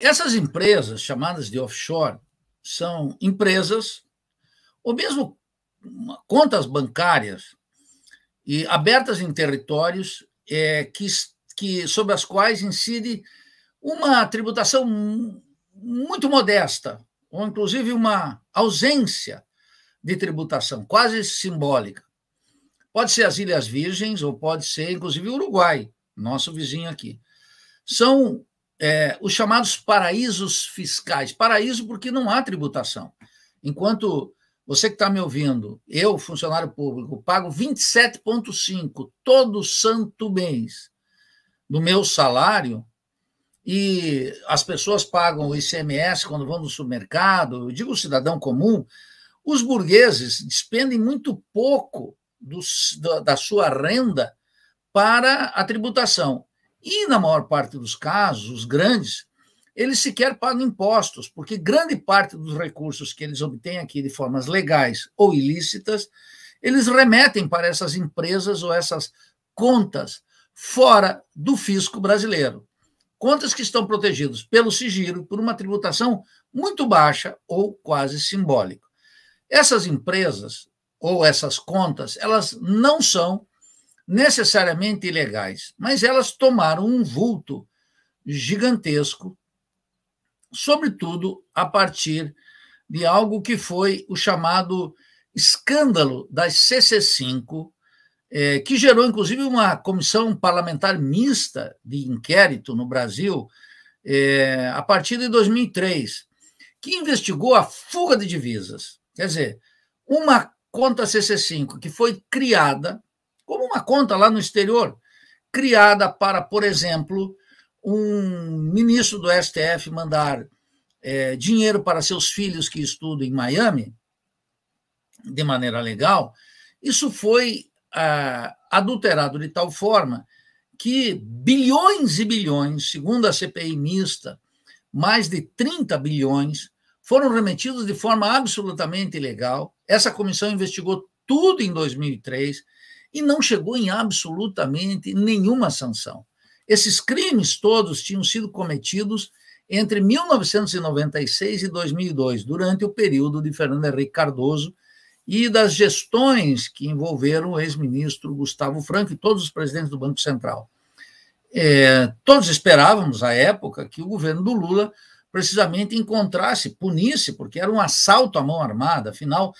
Essas empresas, chamadas de offshore, são empresas, ou mesmo contas bancárias, e abertas em territórios é, que, que, sobre as quais incide uma tributação muito modesta, ou inclusive uma ausência de tributação, quase simbólica. Pode ser as Ilhas Virgens, ou pode ser, inclusive, o Uruguai, nosso vizinho aqui. São é, os chamados paraísos fiscais. Paraíso porque não há tributação. Enquanto você que está me ouvindo, eu, funcionário público, pago 27,5% todo santo mês do meu salário e as pessoas pagam o ICMS quando vão no supermercado, eu digo cidadão comum, os burgueses despendem muito pouco do, da, da sua renda para a tributação. E, na maior parte dos casos, os grandes, eles sequer pagam impostos, porque grande parte dos recursos que eles obtêm aqui de formas legais ou ilícitas, eles remetem para essas empresas ou essas contas fora do fisco brasileiro. Contas que estão protegidas pelo sigilo, por uma tributação muito baixa ou quase simbólica. Essas empresas ou essas contas, elas não são necessariamente ilegais, mas elas tomaram um vulto gigantesco, sobretudo a partir de algo que foi o chamado escândalo das CC5, é, que gerou inclusive uma comissão parlamentar mista de inquérito no Brasil é, a partir de 2003, que investigou a fuga de divisas. Quer dizer, uma conta CC5 que foi criada como uma conta lá no exterior, criada para, por exemplo, um ministro do STF mandar é, dinheiro para seus filhos que estudam em Miami, de maneira legal, isso foi ah, adulterado de tal forma que bilhões e bilhões, segundo a CPI mista, mais de 30 bilhões foram remetidos de forma absolutamente ilegal. Essa comissão investigou tudo em 2003 e não chegou em absolutamente nenhuma sanção. Esses crimes todos tinham sido cometidos entre 1996 e 2002, durante o período de Fernando Henrique Cardoso e das gestões que envolveram o ex-ministro Gustavo Franco e todos os presidentes do Banco Central. É, todos esperávamos, à época, que o governo do Lula precisamente encontrasse, punisse, porque era um assalto à mão armada, afinal,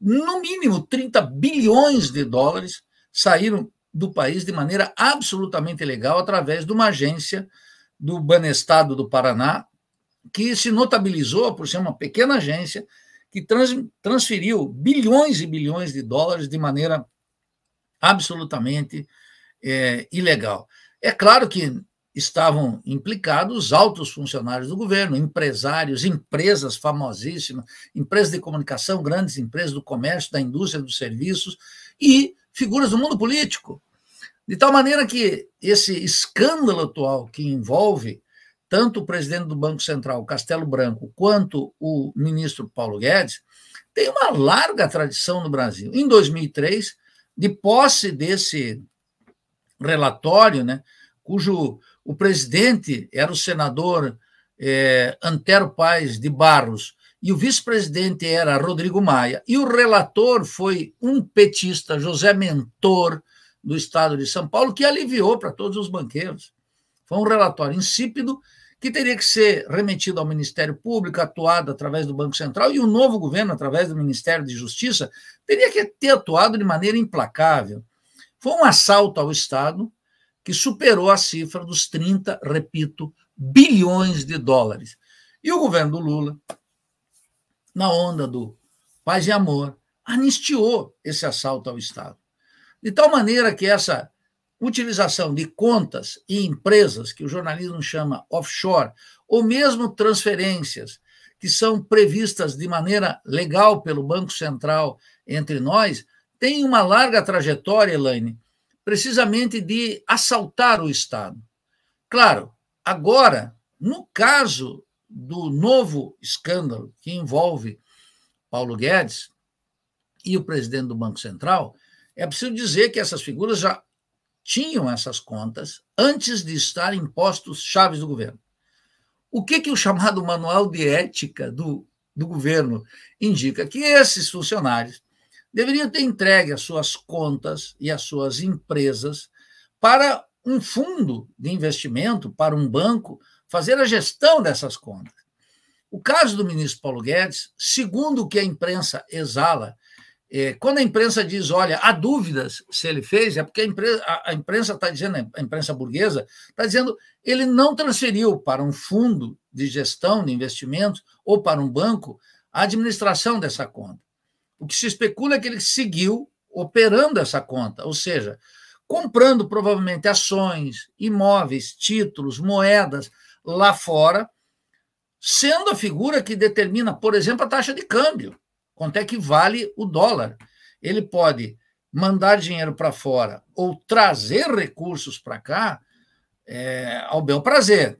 no mínimo 30 bilhões de dólares saíram do país de maneira absolutamente legal através de uma agência do Banestado do Paraná, que se notabilizou por ser uma pequena agência que trans, transferiu bilhões e bilhões de dólares de maneira absolutamente é, ilegal. É claro que estavam implicados altos funcionários do governo, empresários, empresas famosíssimas, empresas de comunicação, grandes empresas do comércio, da indústria, dos serviços, e figuras do mundo político. De tal maneira que esse escândalo atual que envolve tanto o presidente do Banco Central, Castelo Branco, quanto o ministro Paulo Guedes, tem uma larga tradição no Brasil. Em 2003, de posse desse relatório, né, cujo o presidente era o senador eh, Antero Paz de Barros, e o vice-presidente era Rodrigo Maia, e o relator foi um petista, José Mentor, do estado de São Paulo, que aliviou para todos os banqueiros. Foi um relatório insípido que teria que ser remetido ao Ministério Público, atuado através do Banco Central, e o novo governo, através do Ministério de Justiça, teria que ter atuado de maneira implacável. Foi um assalto ao Estado que superou a cifra dos 30, repito, bilhões de dólares. E o governo do Lula, na onda do paz e amor, anistiou esse assalto ao Estado. De tal maneira que essa utilização de contas e empresas, que o jornalismo chama offshore, ou mesmo transferências, que são previstas de maneira legal pelo Banco Central entre nós, tem uma larga trajetória, Elaine, precisamente de assaltar o Estado. Claro, agora, no caso do novo escândalo que envolve Paulo Guedes e o presidente do Banco Central, é preciso dizer que essas figuras já tinham essas contas antes de estarem postos chaves do governo. O que, que o chamado manual de ética do, do governo indica? Que esses funcionários deveriam ter entregue as suas contas e as suas empresas para um fundo de investimento, para um banco, fazer a gestão dessas contas. O caso do ministro Paulo Guedes, segundo o que a imprensa exala, é, quando a imprensa diz, olha, há dúvidas se ele fez, é porque a imprensa, a, a imprensa está dizendo, a imprensa burguesa está dizendo, ele não transferiu para um fundo de gestão de investimentos ou para um banco a administração dessa conta. O que se especula é que ele seguiu operando essa conta, ou seja, comprando provavelmente ações, imóveis, títulos, moedas, lá fora, sendo a figura que determina, por exemplo, a taxa de câmbio, quanto é que vale o dólar. Ele pode mandar dinheiro para fora ou trazer recursos para cá é, ao bel prazer.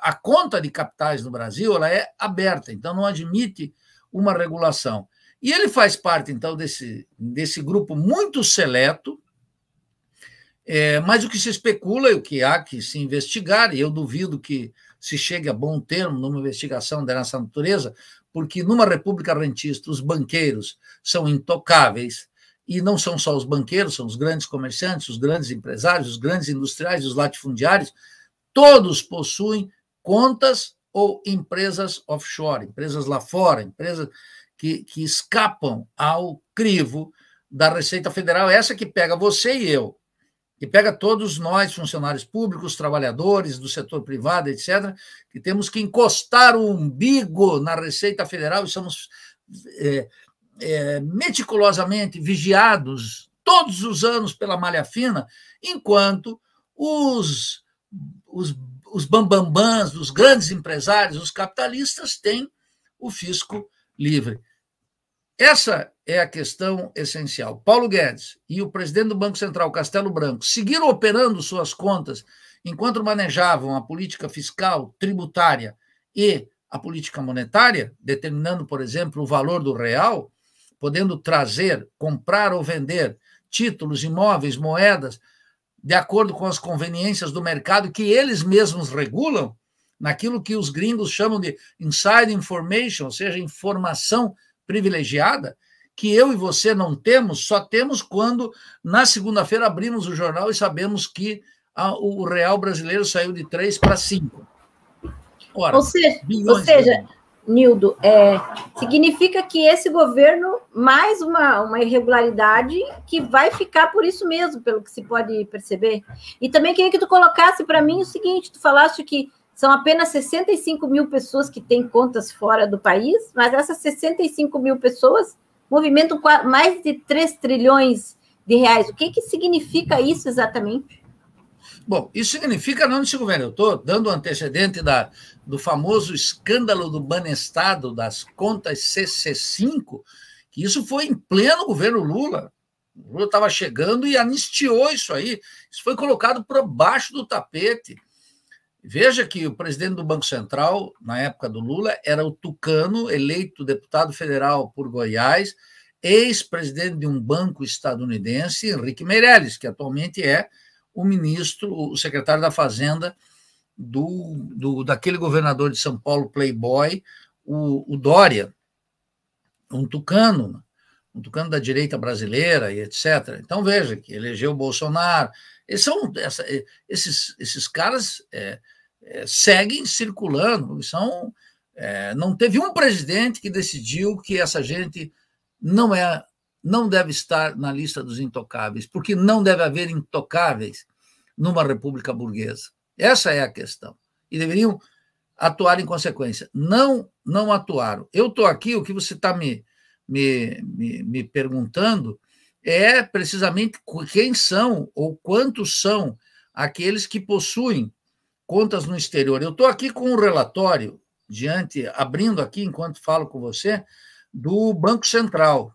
A conta de capitais no Brasil ela é aberta, então não admite uma regulação. E ele faz parte, então, desse, desse grupo muito seleto é, mas o que se especula e o que há que se investigar, e eu duvido que se chegue a bom termo numa investigação dessa natureza, porque numa república rentista os banqueiros são intocáveis, e não são só os banqueiros, são os grandes comerciantes, os grandes empresários, os grandes industriais, os latifundiários, todos possuem contas ou empresas offshore, empresas lá fora, empresas que, que escapam ao crivo da Receita Federal, essa que pega você e eu que pega todos nós, funcionários públicos, trabalhadores do setor privado, etc., que temos que encostar o umbigo na Receita Federal e somos é, é, meticulosamente vigiados todos os anos pela malha fina, enquanto os, os, os bambambãs, os grandes empresários, os capitalistas têm o fisco livre. Essa é a questão essencial. Paulo Guedes e o presidente do Banco Central, Castelo Branco, seguiram operando suas contas enquanto manejavam a política fiscal, tributária e a política monetária, determinando, por exemplo, o valor do real, podendo trazer, comprar ou vender títulos, imóveis, moedas, de acordo com as conveniências do mercado que eles mesmos regulam, naquilo que os gringos chamam de inside information, ou seja, informação privilegiada que eu e você não temos, só temos quando na segunda-feira abrimos o jornal e sabemos que a, o real brasileiro saiu de 3 para 5. Ora, ou seja, ou seja Nildo, é, significa que esse governo, mais uma, uma irregularidade que vai ficar por isso mesmo, pelo que se pode perceber. E também queria que tu colocasse para mim o seguinte: tu falaste que são apenas 65 mil pessoas que têm contas fora do país, mas essas 65 mil pessoas movimentam mais de 3 trilhões de reais. O que, que significa isso exatamente? Bom, isso significa não desse governo. Eu estou dando o antecedente da, do famoso escândalo do Banestado das contas CC5, que isso foi em pleno governo Lula. O Lula estava chegando e anistiou isso aí. Isso foi colocado para baixo do tapete. Veja que o presidente do Banco Central, na época do Lula, era o Tucano, eleito deputado federal por Goiás, ex-presidente de um banco estadunidense, Henrique Meirelles, que atualmente é o ministro, o secretário da Fazenda do, do daquele governador de São Paulo, Playboy, o, o Dória, um tucano. Né? do da direita brasileira e etc. Então veja que elegeu o Bolsonaro. Eles são, essa, esses, esses caras é, é, seguem circulando, são, é, não teve um presidente que decidiu que essa gente não é não deve estar na lista dos intocáveis, porque não deve haver intocáveis numa república burguesa. Essa é a questão. E deveriam atuar em consequência. Não, não atuaram. Eu estou aqui, o que você está me me, me, me perguntando é precisamente quem são ou quantos são aqueles que possuem contas no exterior. Eu estou aqui com um relatório diante, abrindo aqui enquanto falo com você, do Banco Central,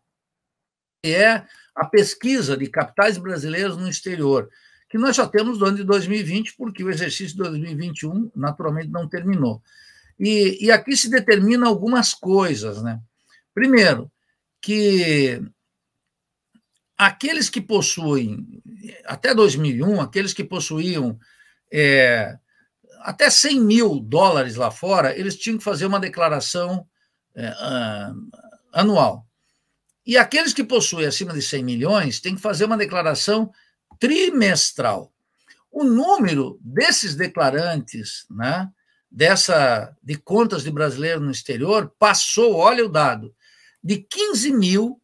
que é a pesquisa de capitais brasileiros no exterior, que nós já temos do ano de 2020, porque o exercício de 2021 naturalmente não terminou. E, e aqui se determina algumas coisas, né? Primeiro, que aqueles que possuem, até 2001, aqueles que possuíam é, até 100 mil dólares lá fora, eles tinham que fazer uma declaração é, ah, anual. E aqueles que possuem acima de 100 milhões têm que fazer uma declaração trimestral. O número desses declarantes, né, dessa de contas de brasileiro no exterior, passou, olha o dado, de 15 mil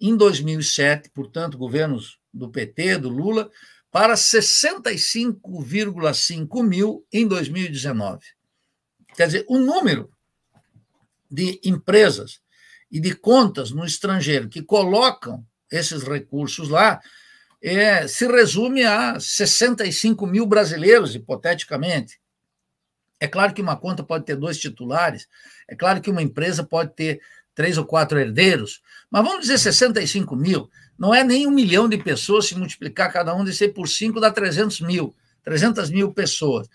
em 2007, portanto, governos do PT, do Lula, para 65,5 mil em 2019. Quer dizer, o número de empresas e de contas no estrangeiro que colocam esses recursos lá é, se resume a 65 mil brasileiros, hipoteticamente. É claro que uma conta pode ter dois titulares, é claro que uma empresa pode ter três ou quatro herdeiros, mas vamos dizer 65 mil, não é nem um milhão de pessoas, se multiplicar cada um desse por cinco, dá 300 mil, 300 mil pessoas,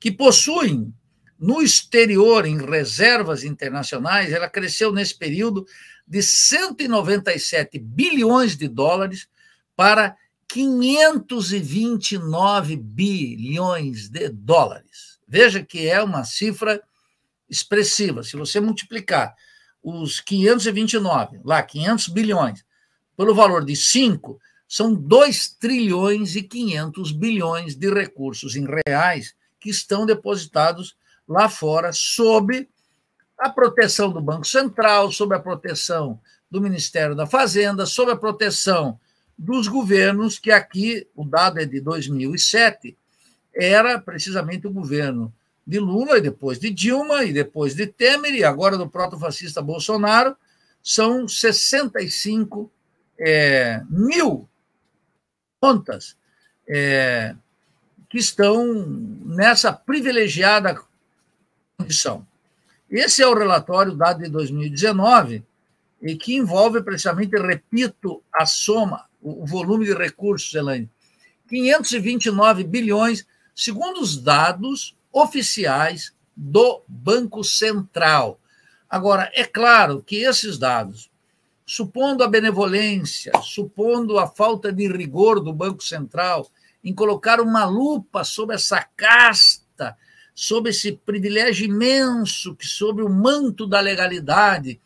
que possuem no exterior, em reservas internacionais, ela cresceu nesse período de 197 bilhões de dólares para 529 bilhões de dólares. Veja que é uma cifra expressiva. Se você multiplicar os 529, lá, 500 bilhões, pelo valor de 5, são 2 trilhões e 500 bilhões de recursos em reais que estão depositados lá fora sob a proteção do Banco Central, sob a proteção do Ministério da Fazenda, sob a proteção dos governos, que aqui, o dado é de 2007, era precisamente o governo de Lula, e depois de Dilma, e depois de Temer, e agora do proto-fascista Bolsonaro, são 65 é, mil contas é, que estão nessa privilegiada condição. Esse é o relatório dado de 2019 e que envolve precisamente, repito, a soma, o volume de recursos, Elaine, 529 bilhões, segundo os dados oficiais do Banco Central. Agora, é claro que esses dados, supondo a benevolência, supondo a falta de rigor do Banco Central em colocar uma lupa sobre essa casta, sobre esse privilégio imenso que sobre o manto da legalidade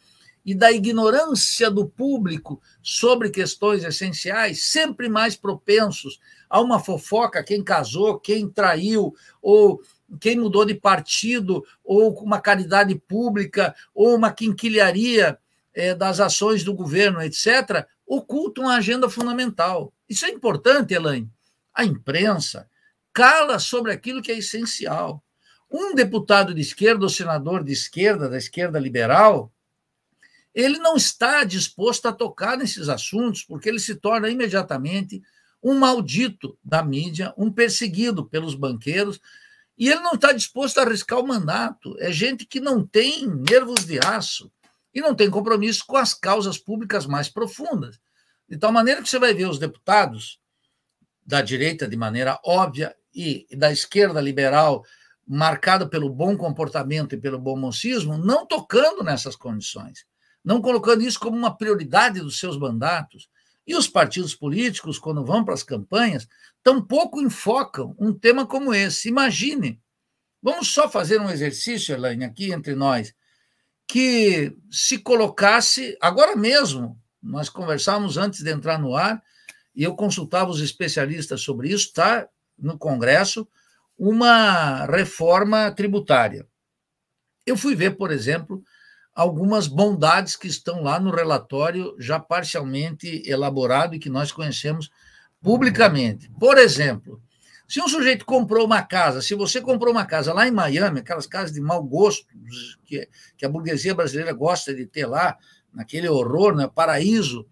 e da ignorância do público sobre questões essenciais, sempre mais propensos a uma fofoca, quem casou, quem traiu, ou quem mudou de partido, ou uma caridade pública, ou uma quinquilharia é, das ações do governo, etc., ocultam a agenda fundamental. Isso é importante, Elaine. A imprensa cala sobre aquilo que é essencial. Um deputado de esquerda, ou senador de esquerda, da esquerda liberal, ele não está disposto a tocar nesses assuntos, porque ele se torna imediatamente um maldito da mídia, um perseguido pelos banqueiros, e ele não está disposto a arriscar o mandato. É gente que não tem nervos de aço e não tem compromisso com as causas públicas mais profundas. De tal maneira que você vai ver os deputados da direita de maneira óbvia e da esquerda liberal marcada pelo bom comportamento e pelo bom mocismo, não tocando nessas condições, não colocando isso como uma prioridade dos seus mandatos, e os partidos políticos, quando vão para as campanhas, tampouco enfocam um tema como esse. Imagine, vamos só fazer um exercício, Elaine, aqui entre nós, que se colocasse, agora mesmo, nós conversávamos antes de entrar no ar, e eu consultava os especialistas sobre isso, está no Congresso, uma reforma tributária. Eu fui ver, por exemplo, algumas bondades que estão lá no relatório já parcialmente elaborado e que nós conhecemos publicamente. Por exemplo, se um sujeito comprou uma casa, se você comprou uma casa lá em Miami, aquelas casas de mau gosto que, que a burguesia brasileira gosta de ter lá, naquele horror, né, paraíso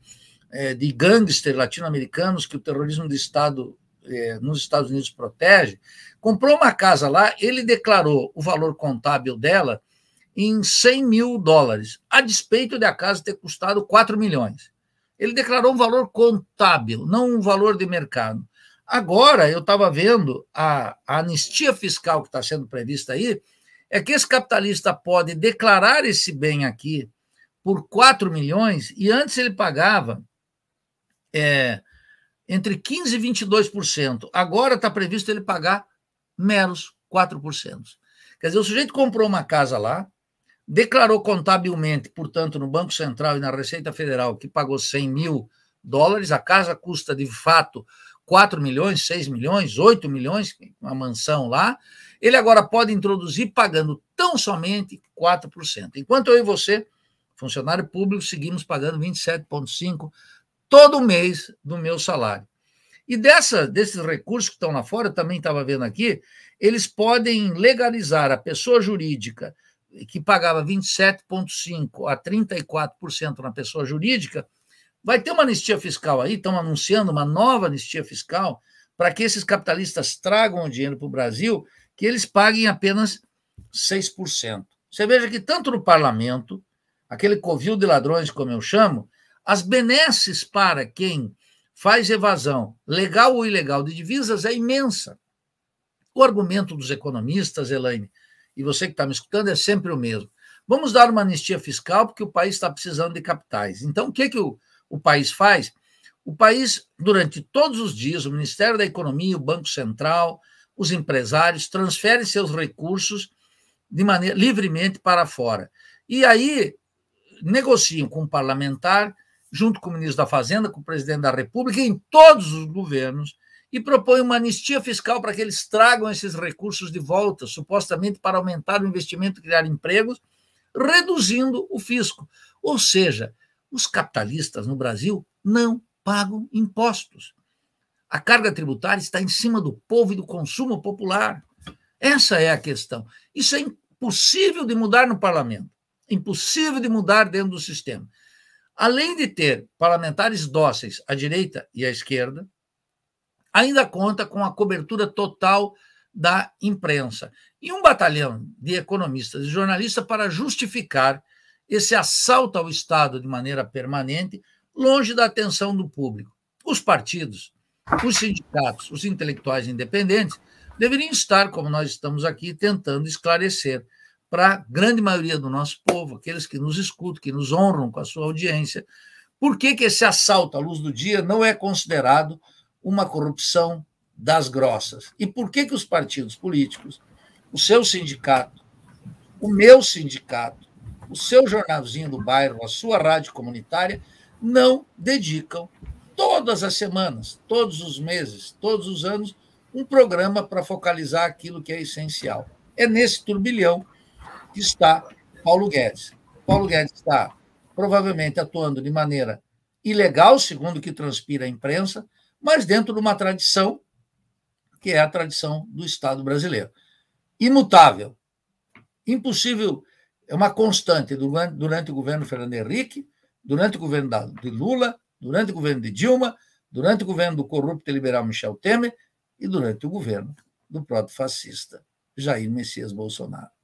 é, de gangsters latino-americanos que o terrorismo de Estado é, nos Estados Unidos protege, comprou uma casa lá, ele declarou o valor contábil dela em 100 mil dólares, a despeito de a casa ter custado 4 milhões. Ele declarou um valor contábil, não um valor de mercado. Agora, eu estava vendo a, a anistia fiscal que está sendo prevista aí, é que esse capitalista pode declarar esse bem aqui por 4 milhões e antes ele pagava é, entre 15% e 22%. Agora está previsto ele pagar meros 4%. Quer dizer, o sujeito comprou uma casa lá, declarou contabilmente, portanto, no Banco Central e na Receita Federal, que pagou 100 mil dólares, a casa custa de fato 4 milhões, 6 milhões, 8 milhões, uma mansão lá, ele agora pode introduzir pagando tão somente 4%. Enquanto eu e você, funcionário público, seguimos pagando 27,5% todo mês do meu salário. E dessa, desses recursos que estão lá fora, eu também estava vendo aqui, eles podem legalizar a pessoa jurídica que pagava 27,5% a 34% na pessoa jurídica, vai ter uma anistia fiscal aí, estão anunciando uma nova anistia fiscal para que esses capitalistas tragam o dinheiro para o Brasil, que eles paguem apenas 6%. Você veja que tanto no parlamento, aquele covil de ladrões, como eu chamo, as benesses para quem faz evasão, legal ou ilegal, de divisas é imensa. O argumento dos economistas, Elaine, e você que está me escutando, é sempre o mesmo. Vamos dar uma anistia fiscal porque o país está precisando de capitais. Então, o que, que o, o país faz? O país, durante todos os dias, o Ministério da Economia, o Banco Central, os empresários transferem seus recursos de maneira livremente para fora. E aí negociam com o parlamentar, junto com o ministro da Fazenda, com o presidente da República, em todos os governos, e propõe uma anistia fiscal para que eles tragam esses recursos de volta, supostamente para aumentar o investimento e criar empregos, reduzindo o fisco. Ou seja, os capitalistas no Brasil não pagam impostos. A carga tributária está em cima do povo e do consumo popular. Essa é a questão. Isso é impossível de mudar no parlamento, impossível de mudar dentro do sistema. Além de ter parlamentares dóceis à direita e à esquerda, ainda conta com a cobertura total da imprensa e um batalhão de economistas e jornalistas para justificar esse assalto ao Estado de maneira permanente, longe da atenção do público. Os partidos, os sindicatos, os intelectuais independentes deveriam estar, como nós estamos aqui, tentando esclarecer para a grande maioria do nosso povo, aqueles que nos escutam, que nos honram com a sua audiência, por que, que esse assalto à luz do dia não é considerado uma corrupção das grossas. E por que, que os partidos políticos, o seu sindicato, o meu sindicato, o seu jornalzinho do bairro, a sua rádio comunitária, não dedicam todas as semanas, todos os meses, todos os anos, um programa para focalizar aquilo que é essencial. É nesse turbilhão que está Paulo Guedes. Paulo Guedes está provavelmente atuando de maneira ilegal, segundo o que transpira a imprensa, mas dentro de uma tradição que é a tradição do Estado brasileiro. Imutável, impossível, é uma constante durante, durante o governo Fernando Henrique, durante o governo da, de Lula, durante o governo de Dilma, durante o governo do corrupto e liberal Michel Temer e durante o governo do proto fascista Jair Messias Bolsonaro.